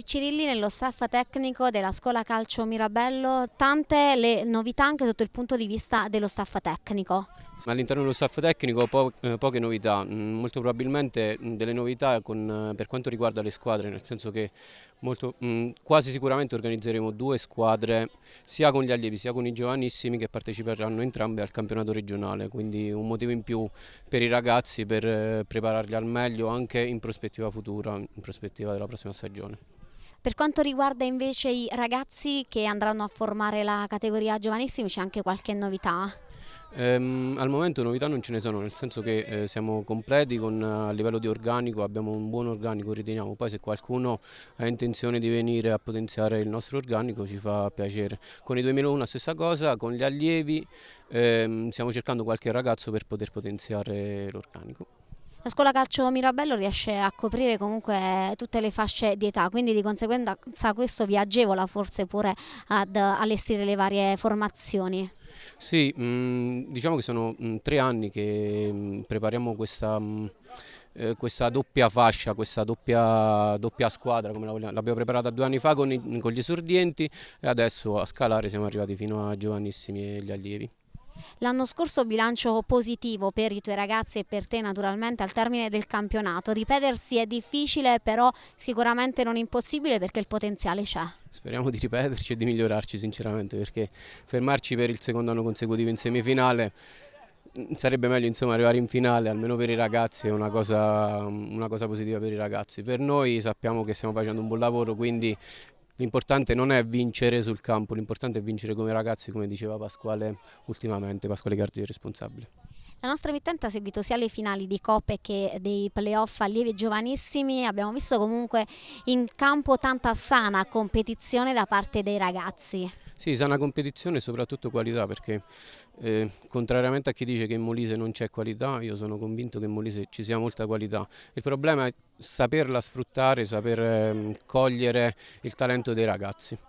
Piccirilli nello staff tecnico della scuola calcio Mirabello, tante le novità anche sotto il punto di vista dello staff tecnico. All'interno dello staff tecnico po eh, poche novità, mm, molto probabilmente mm, delle novità con, eh, per quanto riguarda le squadre, nel senso che molto, mm, quasi sicuramente organizzeremo due squadre sia con gli allievi sia con i giovanissimi che parteciperanno entrambe al campionato regionale, quindi un motivo in più per i ragazzi per eh, prepararli al meglio anche in prospettiva futura, in prospettiva della prossima stagione. Per quanto riguarda invece i ragazzi che andranno a formare la categoria giovanissimi c'è anche qualche novità? Ehm, al momento novità non ce ne sono, nel senso che eh, siamo completi con, eh, a livello di organico, abbiamo un buon organico riteniamo, poi se qualcuno ha intenzione di venire a potenziare il nostro organico ci fa piacere. Con i 2001 la stessa cosa, con gli allievi ehm, stiamo cercando qualche ragazzo per poter potenziare l'organico. La scuola calcio Mirabello riesce a coprire comunque tutte le fasce di età, quindi di conseguenza questo vi agevola forse pure ad allestire le varie formazioni. Sì, mm, diciamo che sono mm, tre anni che mm, prepariamo questa, eh, questa, doppia fascia, questa doppia, doppia squadra, come l'abbiamo preparata due anni fa con, con gli esordienti e adesso a scalare siamo arrivati fino a giovanissimi e gli allievi. L'anno scorso bilancio positivo per i tuoi ragazzi e per te naturalmente al termine del campionato. Ripetersi è difficile però sicuramente non impossibile perché il potenziale c'è. Speriamo di ripeterci e di migliorarci sinceramente perché fermarci per il secondo anno consecutivo in semifinale mm, sarebbe meglio insomma, arrivare in finale almeno per i ragazzi è una cosa, mm, una cosa, positiva per i ragazzi per noi sappiamo che stiamo facendo un buon lavoro quindi l'importante non è vincere sul campo, l'importante è vincere come ragazzi, come diceva Pasquale ultimamente, Pasquale Cardi responsabile. La nostra emittente ha seguito sia le finali di Coppe che dei playoff allievi giovanissimi, abbiamo visto comunque in campo tanta sana competizione da parte dei ragazzi. Sì, sana competizione e soprattutto qualità perché eh, contrariamente a chi dice che in Molise non c'è qualità, io sono convinto che in Molise ci sia molta qualità. Il problema è saperla sfruttare, saper eh, cogliere il talento dei ragazzi.